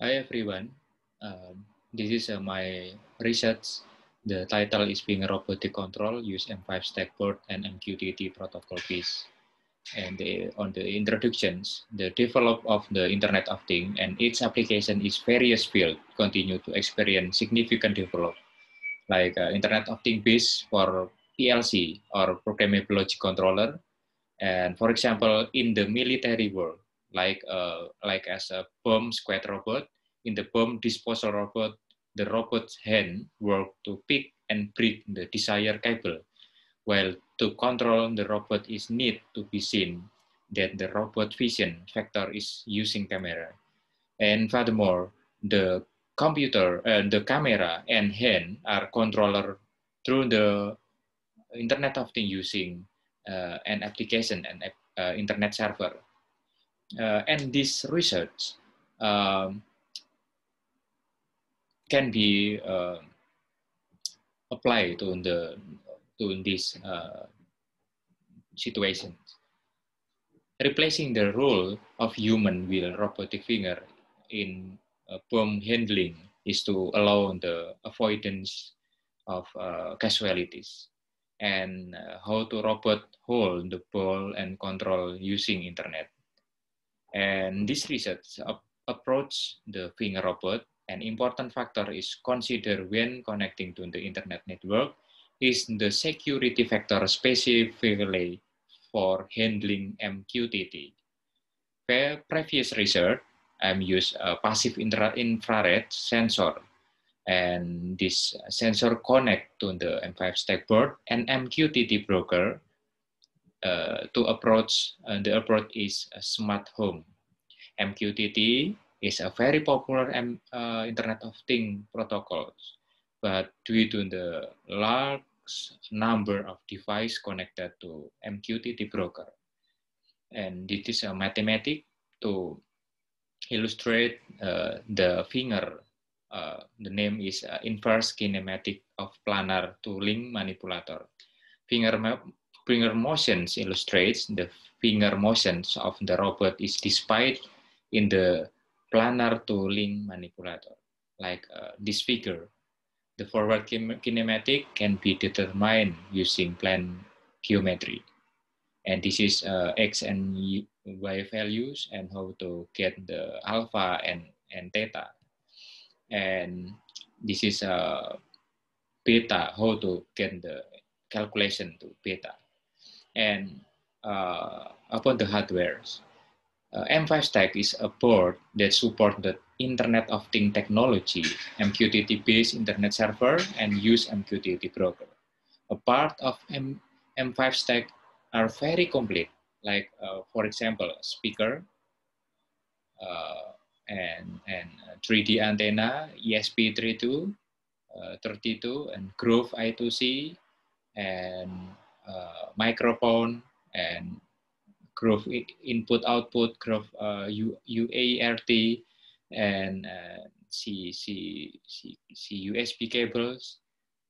Hi everyone. Um, this is uh, my research. The title is being robotic control use M5 Stack Board and MQTT protocol piece. And the, on the introductions, the develop of the Internet of Things and its application is various field continue to experience significant develop, like uh, Internet of Things for PLC or programmable logic controller. And for example, in the military world, like uh, like as a bomb squad robot. In the bomb disposal robot, the robot's hand work to pick and break the desired cable, while to control the robot is need to be seen that the robot vision factor is using camera. And furthermore, the computer, uh, the camera and hand are controller through the Internet of thing using uh, an application and uh, internet server. Uh, and this research um, can be uh, applied to the to this uh, situation. Replacing the role of human with robotic finger in bomb handling is to allow the avoidance of uh, casualties and uh, how to robot hold the ball and control using internet. And this research ap approach the finger robot. An important factor is considered when connecting to the internet network is the security factor specifically for handling MQTT. For previous research, I'm used a passive infrared sensor and this sensor connect to the M5 stack board and MQTT broker uh, to approach, uh, the approach is smart home. MQTT is a very popular M, uh, Internet of Things protocol, but due to the large number of devices connected to MQTT broker, and this is a mathematic to illustrate uh, the finger. Uh, the name is uh, inverse kinematic of planar to link manipulator. Finger finger motions illustrates the finger motions of the robot is displayed in the planar to manipulator, like uh, this figure. The forward kinematic can be determined using plan geometry. And this is uh, X and Y values and how to get the alpha and, and theta. And this is uh, beta, how to get the calculation to beta and uh, upon the hardwares. Uh, M5 Stack is a board that supports the Internet of Things technology, MQTT-based internet server, and use MQTT broker. A part of M M5 Stack are very complete, like uh, for example, a speaker, uh, and and 3D antenna, ESP32, uh, 32, and Groove I2C, and uh, microphone and Grove input output, Grove uh, UART, and uh, C, C, C, C USB cables,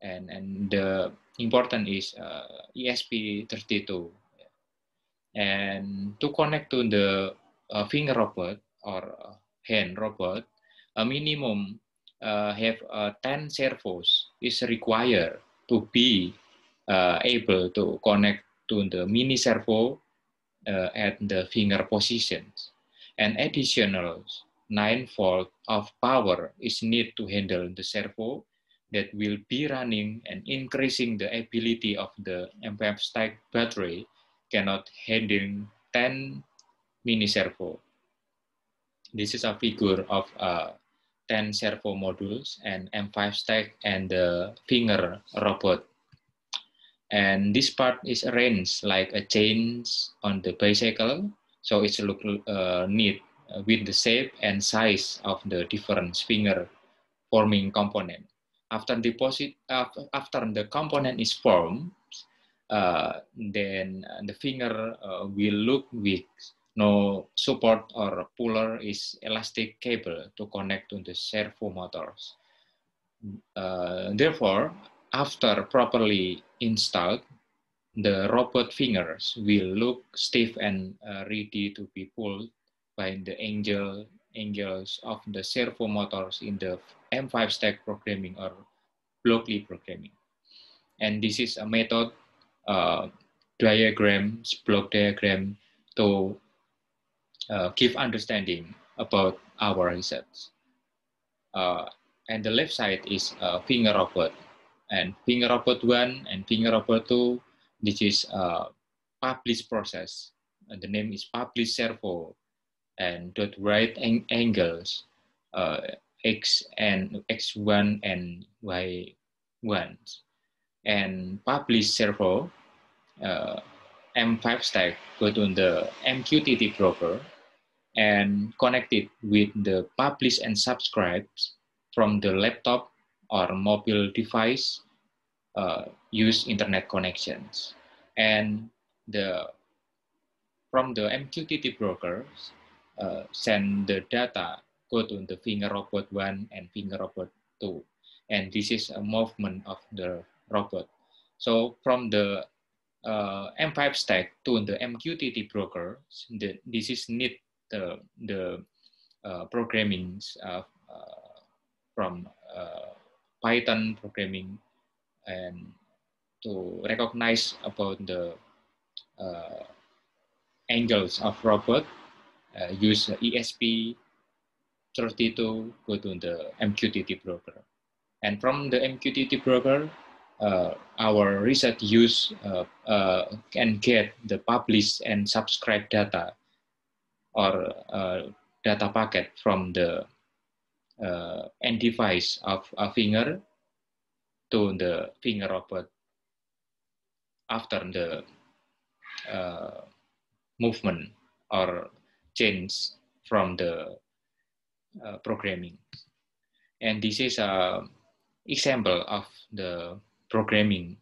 and and the important is uh, ESP32. And to connect to the uh, finger robot or uh, hand robot, a minimum uh, have 10 servos is required to be uh, able to connect to the mini servo uh, at the finger positions. An additional 9 volt of power is needed to handle the servo that will be running and increasing the ability of the MPF stack battery cannot handle 10 mini servo. This is a figure of uh, 10 servo modules and M5 stack and the finger robot and this part is arranged like a chains on the bicycle so it's look uh, neat with the shape and size of the different finger forming component after deposit after the component is formed uh, then the finger uh, will look with no support or puller is elastic cable to connect to the servo motors. Uh, therefore, after properly installed, the robot fingers will look stiff and uh, ready to be pulled by the angel, angels of the servo motors in the M5 stack programming or blockly programming. And this is a method uh, diagrams, block diagram to uh, give understanding about our results. Uh, and the left side is a finger robot and finger a robot one and finger a robot two, this is a published process. And the name is published servo and dot right ang angles, uh, x and x1 and y1. And published servo, uh, M5 stack go to the MQTT broker and connect it with the publish and subscribe from the laptop or mobile device uh, use internet connections. And the, from the MQTT brokers, uh, send the data, go to the finger robot one and finger robot two. And this is a movement of the robot. So from the uh, M5 stack to the MQTT broker, the, this is need the, the uh, programming uh, from uh, Python programming and to recognize about the uh, angles of robot, uh, use ESP32, go to the MQTT broker. And from the MQTT broker, uh, our research use uh, uh, can get the published and subscribed data or uh, data packet from the uh, and device of a finger to the finger of a after the uh, movement or change from the uh, programming. And this is an example of the programming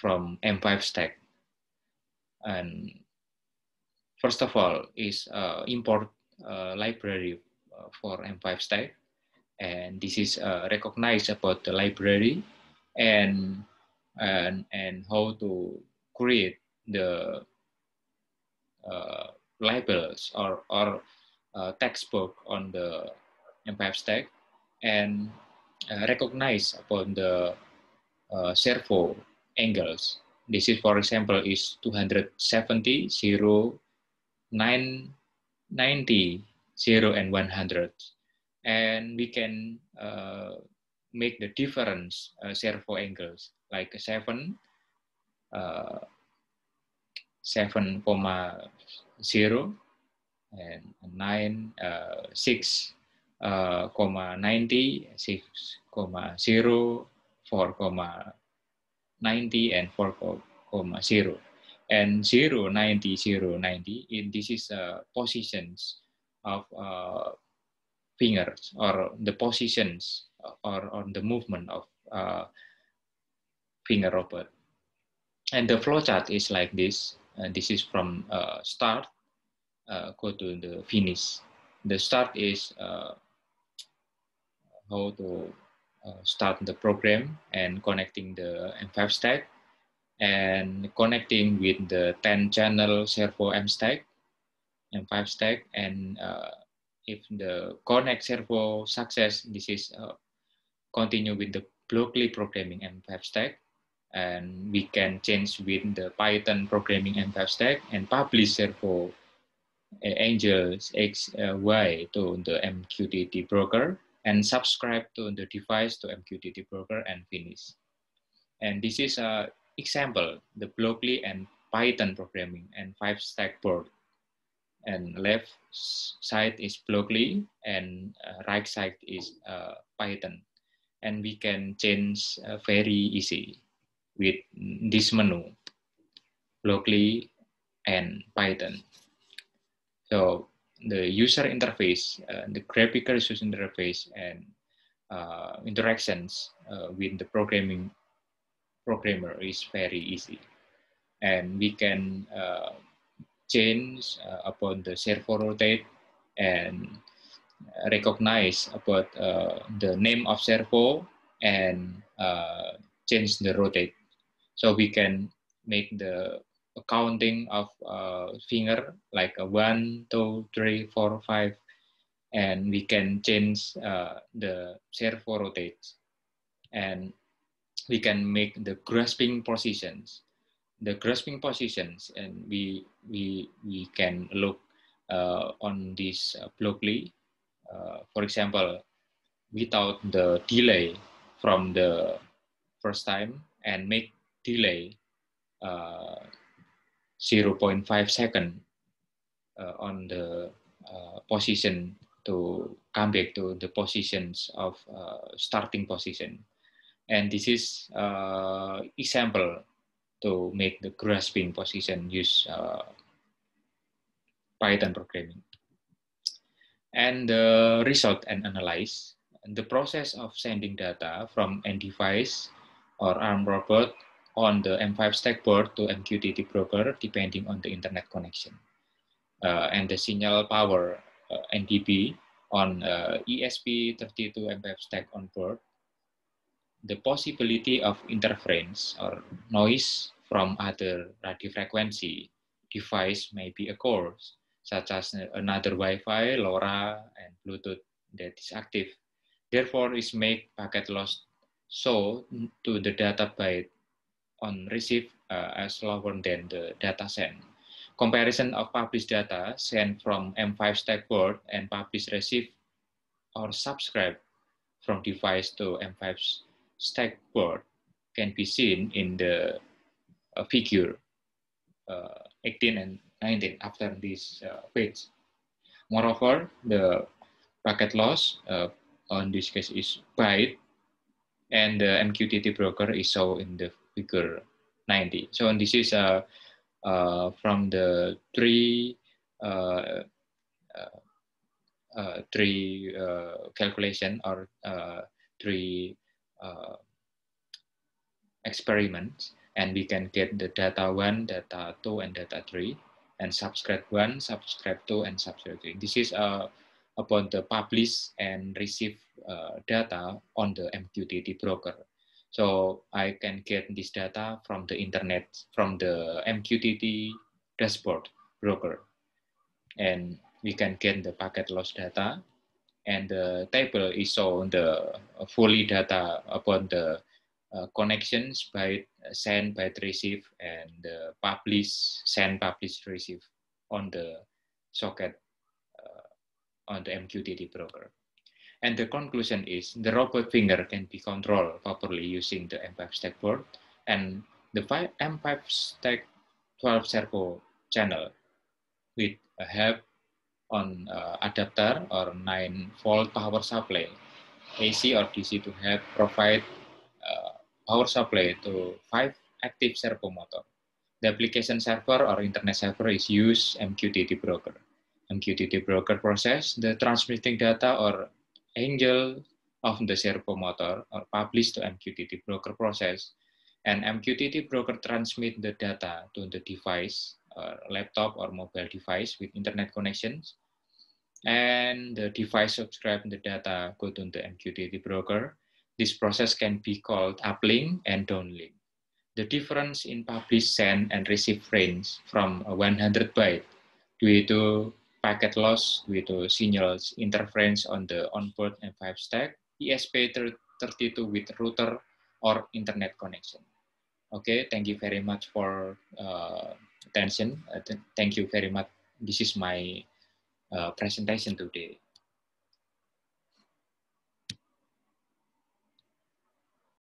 from M5 stack. And first of all, is uh, import uh, library uh, for M5 stack and this is uh, recognized about the library and and and how to create the uh, labels or or uh, textbook on the MPF stack and uh, recognize upon the uh, servo angles. This is, for example, is 270, 0, 9, 90, 0, and 100 and we can uh, make the difference uh, servo angles like 7 uh, 7 comma 0 and 9 uh, 6 uh, comma ninety six comma zero four comma 90 and 4 comma 0 and zero ninety zero ninety. in this is uh, positions of uh, fingers or the positions or, or the movement of uh, finger opener, And the flowchart is like this. Uh, this is from uh, start, uh, go to the finish. The start is uh, how to start the program and connecting the M5 stack and connecting with the 10 channel servo M stack, M5 stack and if the connect servo success, this is uh, continue with the locally programming and MFAB stack. And we can change with the Python programming MFAB stack and publish servo uh, angels XY uh, to the MQTT broker and subscribe to the device to MQTT broker and finish. And this is a example, the Blockly and Python programming and five stack board and left side is Blockly and uh, right side is uh, Python. And we can change uh, very easy with this menu, Blockly and Python. So the user interface, uh, the graphical user interface and uh, interactions uh, with the programming programmer is very easy. And we can change about uh, the servo rotate and recognize about uh, the name of servo and uh, change the rotate. So we can make the counting of finger like a one, two, three, four, five, and we can change uh, the servo rotates and we can make the grasping positions the grasping positions and we we we can look uh, on this uh, locally uh, for example without the delay from the first time and make delay uh, 0.5 second uh, on the uh, position to come back to the positions of starting position and this is example to make the grasping position use uh, Python programming. And the uh, result and analyze the process of sending data from end device or ARM robot on the M5 stack board to MQTT broker depending on the internet connection. Uh, and the signal power uh, NDB on uh, ESP32 M5 stack on board the possibility of interference or noise from other radio frequency device may be a cause, such as another Wi-Fi, LoRa, and Bluetooth that is active. Therefore, it's make packet loss so to the data byte on receive uh, as lower than the data sent. Comparison of published data sent from M5 stack board and published receive or subscribe from device to M5 stack can be seen in the uh, figure uh, 18 and 19 after this uh, page. Moreover, the packet loss uh, on this case is byte and the MQTT broker is shown in the figure 90. So this is uh, uh, from the three uh, uh three calculation or three uh, experiment and we can get the data 1, data 2, and data 3 and subscribe 1, subscribe 2, and subscribe 3. This is uh, about the publish and receive uh, data on the MQTT broker. So I can get this data from the internet, from the MQTT dashboard broker. And we can get the packet loss data and the table is shown the uh, fully data upon the uh, connections by uh, send by receive and the publish send publish receive on the socket uh, on the MQTT broker. And the conclusion is the robot finger can be controlled properly using the M5 stack board and the M5 stack 12 servo channel with a help on uh, adapter or 9 volt power supply AC or DC to help provide uh, power supply to five active servo motor. The application server or internet server is used MQTT broker. MQTT broker process the transmitting data or angel of the servo motor or published to MQTT broker process and MQTT broker transmit the data to the device uh, laptop or mobile device with internet connections. And the device subscribe the data go to the MQTT broker. This process can be called uplink and downlink. The difference in publish send and receive range from 100 byte due to packet loss due to signals interference on the onboard M5 stack, ESP32 with router or internet connection. Okay, thank you very much for uh, attention. Uh, th thank you very much. This is my uh, presentation today.